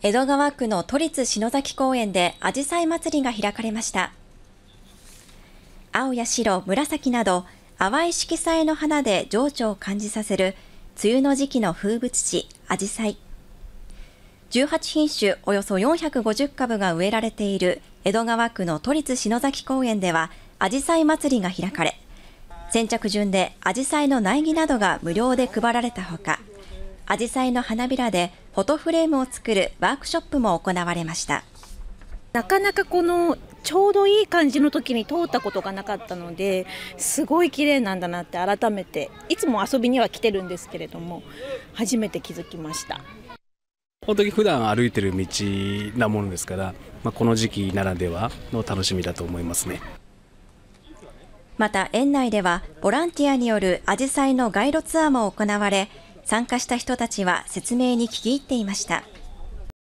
江戸川区の都立篠崎公園で紫陽花祭りが開かれました。青や白、紫など淡い色彩の花で情緒を感じさせる梅雨の時期の風物詩、紫陽花イ。18品種およそ450株が植えられている江戸川区の都立篠崎公園では紫陽花祭りが開かれ、先着順で紫陽花の苗木などが無料で配られたほか、アジサイの花びらでフォトフレームを作るワークショップも行われましたなかなかこのちょうどいい感じの時に通ったことがなかったのですごい綺麗なんだなって改めていつも遊びには来てるんですけれども初めて気づきました本当に普段歩いてる道なものですから、まあ、この時期ならではの楽しみだと思いますねまた園内ではボランティアによるアジサイの街路ツアーも行われ参加した人たちは説明に聞き入っていました。